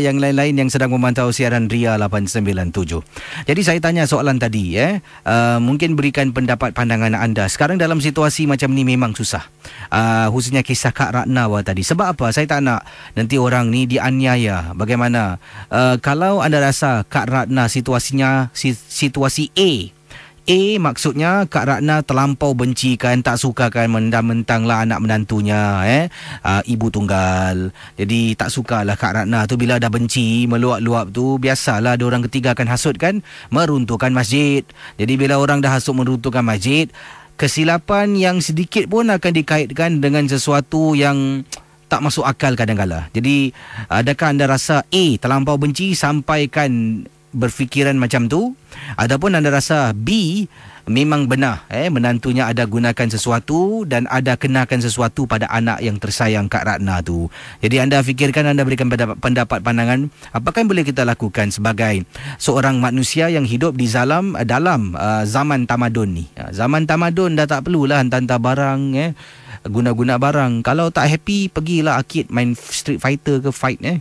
yang lain-lain yang sedang memantau siaran Ria 897. Jadi saya tanya soalan tadi ya. eh, uh, mungkin berikan pendapat pandangan anda. Sekarang dalam situasi macam ni memang susah. Uh, khususnya kisah Kak Ratna tadi. Sebab apa? Saya tak nak nanti orang ni dianiaya. Bagaimana? Uh, kalau anda rasa Kak Ratna situasinya situasi A A maksudnya Kak Ratna terlampau bencikan tak sukakan mentang lah anak menantunya eh uh, ibu tunggal. Jadi tak sukalah Kak Ratna tu bila dah benci meluap-luap tu biasalah ada orang ketiga akan hasut kan meruntuhkan masjid. Jadi bila orang dah hasut meruntuhkan masjid kesilapan yang sedikit pun akan dikaitkan dengan sesuatu yang tak masuk akal kadang-kadang. Jadi adakah anda rasa A terlampau benci sampaikan berfikiran macam tu ataupun anda rasa B memang benar eh menantunya ada gunakan sesuatu dan ada kenakan sesuatu pada anak yang tersayang Kak Ratna tu. Jadi anda fikirkan anda berikan pendapat, pendapat pandangan apakah yang boleh kita lakukan sebagai seorang manusia yang hidup di zalam eh, dalam uh, zaman tamadun ni. Ya, zaman tamadun dah tak perlulah hantar-hantar barang eh guna-guna barang. Kalau tak happy pergilah akid main street fighter ke fight eh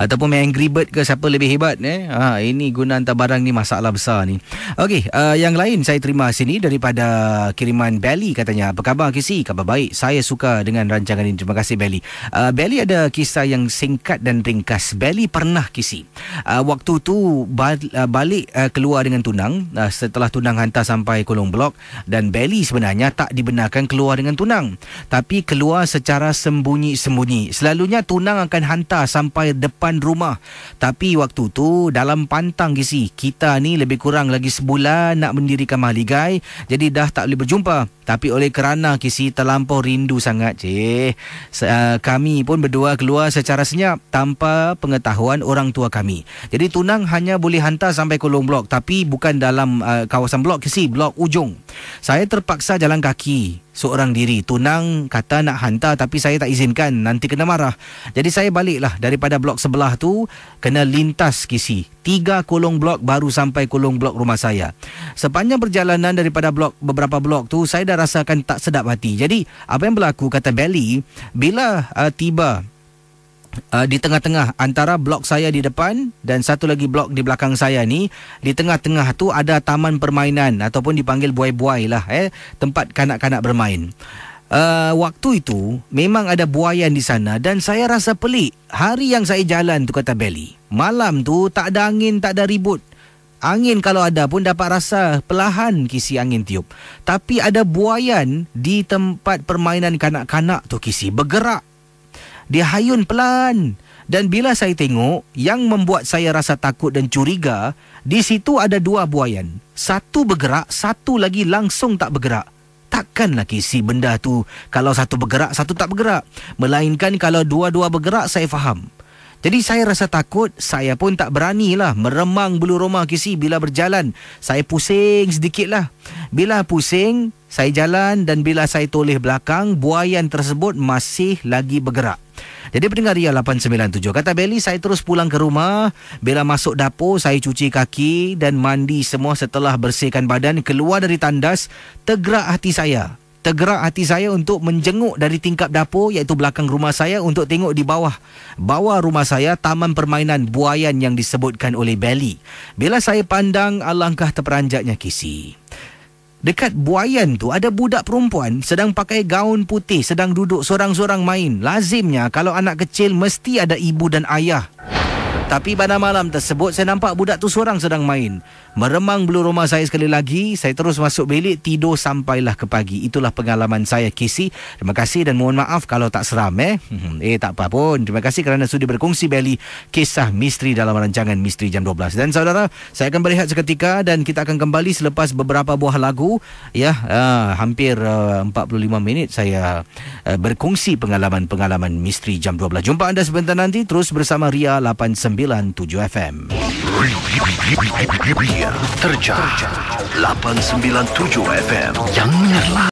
ataupun main Angry Bird ke siapa lebih hebat eh. Ha ini guna hantar barang ni masalah besar ni. Okey, uh, yang lain saya terima sini daripada kiriman Belly katanya. Apa khabar KC? Khabar baik. Saya suka dengan rancangan ini. Terima kasih Belly. Uh, Belly ada kisah yang singkat dan ringkas. Belly pernah KC. Uh, waktu tu uh, balik uh, keluar dengan tunang uh, setelah tunang hantar sampai kolong blok dan Belly sebenarnya tak dibenarkan keluar dengan tunang. Tapi keluar secara sembunyi-sembunyi. Selalunya tunang akan hantar sampai depan depan rumah. Tapi waktu tu dalam pantang gisi, kita ni lebih kurang lagi sebulan nak mendirikan mahligai, jadi dah tak boleh berjumpa. Tapi oleh kerana kisi terlampau rindu sangat, cih. Eh, kami pun berdua keluar secara senyap tanpa pengetahuan orang tua kami. Jadi tunang hanya boleh hantar sampai kolong blok tapi bukan dalam uh, kawasan blok kisi, blok ujung. Saya terpaksa jalan kaki seorang diri. Tunang kata nak hantar tapi saya tak izinkan. Nanti kena marah. Jadi saya baliklah daripada blok sebelah tu kena lintas kisi. Tiga kolong blok baru sampai kolong blok rumah saya. Sepanjang perjalanan daripada blok beberapa blok tu saya dah rasakan tak sedap hati. Jadi apa yang berlaku kata Belly bila uh, tiba uh, di tengah-tengah antara blok saya di depan dan satu lagi blok di belakang saya ni di tengah-tengah tu ada taman permainan ataupun dipanggil buai-buai lah eh tempat kanak-kanak bermain uh, waktu itu memang ada buaian di sana dan saya rasa pelik hari yang saya jalan tu kata Belly malam tu tak ada angin tak ada ribut Angin kalau ada pun dapat rasa pelahan kisi angin tiup. Tapi ada buaian di tempat permainan kanak-kanak tu kisi bergerak dia hayun pelan. Dan bila saya tengok, yang membuat saya rasa takut dan curiga, di situ ada dua buayan. Satu bergerak, satu lagi langsung tak bergerak. Takkanlah kisi benda tu kalau satu bergerak, satu tak bergerak. Melainkan kalau dua-dua bergerak, saya faham. Jadi saya rasa takut, saya pun tak beranilah meremang bulu rumah kisi bila berjalan. Saya pusing sedikitlah. Bila pusing, saya jalan dan bila saya toleh belakang, buayan tersebut masih lagi bergerak. Jadi pendengar Ria 897 Kata Belly saya terus pulang ke rumah Bila masuk dapur saya cuci kaki Dan mandi semua setelah bersihkan badan Keluar dari tandas Tergerak hati saya Tergerak hati saya untuk menjenguk dari tingkap dapur Iaitu belakang rumah saya Untuk tengok di bawah Bawah rumah saya Taman permainan buayan yang disebutkan oleh Belly Bila saya pandang alangkah terperanjatnya Kisi Dekat buayan tu ada budak perempuan sedang pakai gaun putih sedang duduk seorang-seorang main. Lazimnya kalau anak kecil mesti ada ibu dan ayah. Tapi pada malam tersebut saya nampak budak tu seorang sedang main. Meremang bulu rumah saya sekali lagi, saya terus masuk bilik tidur sampailah ke pagi. Itulah pengalaman saya KC. Terima kasih dan mohon maaf kalau tak seram eh. Hmm, eh tak apa pun. Terima kasih kerana sudah berkongsi Belly kisah misteri dalam rancangan Misteri Jam 12. Dan saudara, saya akan berehat seketika dan kita akan kembali selepas beberapa buah lagu ya. Uh, hampir ah, uh, 45 minit saya uh, berkongsi pengalaman-pengalaman Misteri Jam 12. Jumpa anda sebentar nanti terus bersama Ria 89 89.7 FM. Terjah 89.7 FM yang nyerlah.